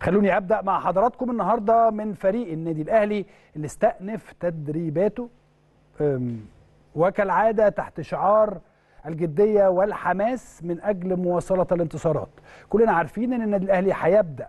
خلوني ابدا مع حضراتكم النهارده من فريق النادي الاهلي اللي استأنف تدريباته وكالعاده تحت شعار الجديه والحماس من اجل مواصله الانتصارات كلنا عارفين ان النادي الاهلي هيبدا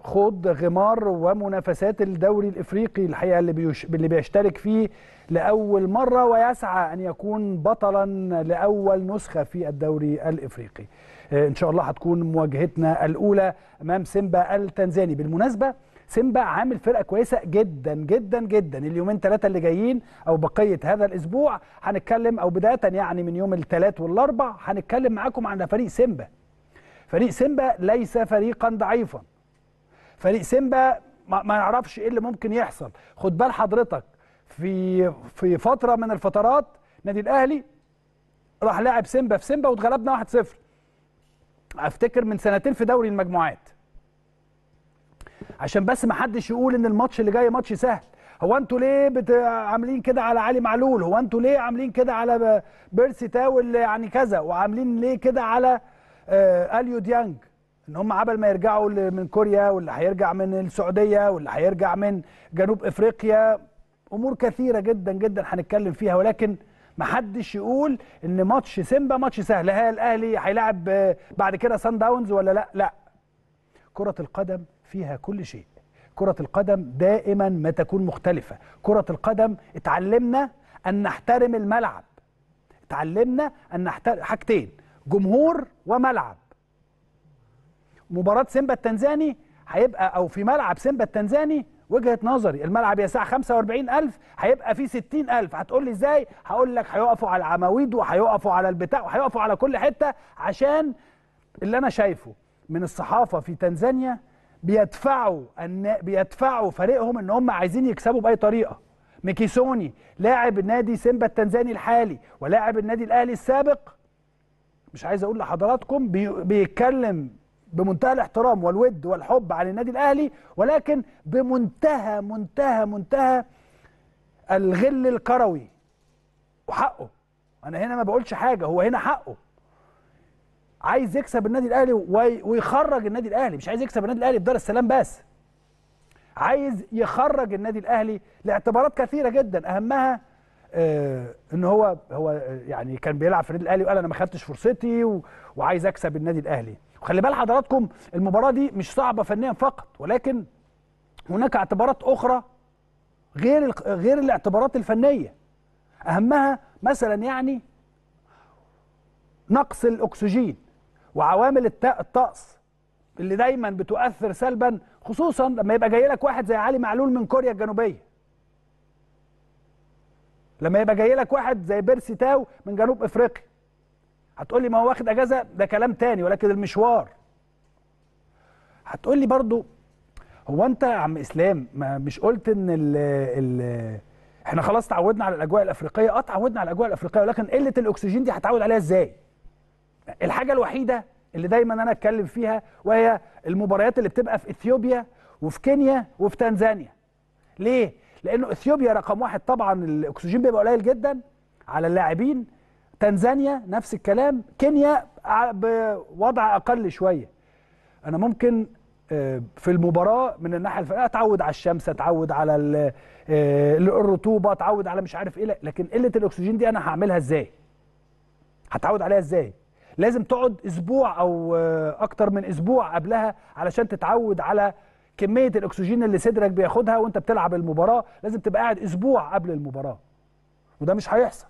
خوض غمار ومنافسات الدوري الافريقي الحقيقه اللي بيش... اللي بيشترك فيه لاول مره ويسعى ان يكون بطلا لاول نسخه في الدوري الافريقي. آه، ان شاء الله هتكون مواجهتنا الاولى امام سيمبا التنزاني، بالمناسبه سيمبا عامل فرقه كويسه جدا جدا جدا اليومين ثلاثه اللي جايين او بقيه هذا الاسبوع هنتكلم او بدايه يعني من يوم الثلاث والاربع هنتكلم معاكم عن فريق سيمبا. فريق سيمبا ليس فريقا ضعيفا فريق سيمبا ما نعرفش ايه اللي ممكن يحصل خد بال حضرتك في في فتره من الفترات نادي الاهلي راح لاعب سيمبا في سيمبا واتغلبنا 1-0 افتكر من سنتين في دوري المجموعات عشان بس ما حدش يقول ان الماتش اللي جاي ماتش سهل هو انتوا ليه بت... عاملين كده على علي معلول هو انتوا ليه عاملين كده على بيرسي تاول يعني كذا وعاملين ليه كده على آه اليو ديانج ان هم عبل ما يرجعوا من كوريا واللي هيرجع من السعوديه واللي هيرجع من جنوب افريقيا امور كثيره جدا جدا هنتكلم فيها ولكن ما حدش يقول ان ماتش سيمبا ماتش سهل هل الاهلي هيلاعب آه، بعد كده سان داونز ولا لا لا كره القدم فيها كل شيء كره القدم دائما ما تكون مختلفه كره القدم اتعلمنا ان نحترم الملعب اتعلمنا ان نحترم حاجتين جمهور وملعب مباراه سيمبا التنزاني هيبقى او في ملعب سيمبا التنزاني وجهه نظري الملعب يسع 45000 هيبقى فيه 60000 هتقول لي ازاي هقول لك هيقفوا على العواميد وهيقفوا على البتاع وهيقفوا على كل حته عشان اللي انا شايفه من الصحافه في تنزانيا بيدفعوا أن بيدفعوا فريقهم ان هم عايزين يكسبوا باي طريقه ميكيسوني لاعب النادي سيمبا التنزاني الحالي ولاعب النادي الاهلي السابق مش عايز اقول لحضراتكم بيتكلم بمنتهى الاحترام والود والحب عن النادي الاهلي ولكن بمنتهى منتهى منتهى الغل الكروي وحقه انا هنا ما بقولش حاجه هو هنا حقه عايز يكسب النادي الاهلي ويخرج النادي الاهلي مش عايز يكسب النادي الاهلي بدار السلام بس عايز يخرج النادي الاهلي لاعتبارات كثيره جدا اهمها آه، ان هو هو آه، يعني كان بيلعب في النادي الاهلي وقال انا ما خدتش فرصتي وعايز اكسب النادي الاهلي وخلي بال حضراتكم المباراه دي مش صعبه فنيا فقط ولكن هناك اعتبارات اخرى غير غير الاعتبارات الفنيه اهمها مثلا يعني نقص الاكسجين وعوامل الطقس اللي دايما بتؤثر سلبا خصوصا لما يبقى جاي لك واحد زي علي معلول من كوريا الجنوبيه لما يبقى جاي لك واحد زي بيرسي تاو من جنوب افريقيا هتقول لي ما هو واخد اجازه ده كلام تاني ولكن المشوار هتقول لي برضو هو انت يا عم اسلام ما مش قلت ان ال ال احنا خلاص تعودنا على الاجواء الافريقيه اه تعودنا على الاجواء الافريقيه ولكن قله الاكسجين دي هتعود عليها ازاي الحاجه الوحيده اللي دايما انا اتكلم فيها وهي المباريات اللي بتبقى في اثيوبيا وفي كينيا وفي تنزانيا ليه لانه اثيوبيا رقم واحد طبعا الاكسجين بيبقى قليل جدا على اللاعبين تنزانيا نفس الكلام كينيا بوضع اقل شويه انا ممكن آه، في المباراه من الناحيه الفنيه اتعود على الشمس اتعود على آه، الرطوبه اتعود على مش عارف ايه لكن قله الاكسجين دي انا هعملها ازاي هتعود عليها ازاي لازم تقعد اسبوع او آه، اكتر من اسبوع قبلها علشان تتعود على كميه الاكسجين اللي صدرك بياخدها وانت بتلعب المباراه لازم تبقى قاعد اسبوع قبل المباراه وده مش هيحصل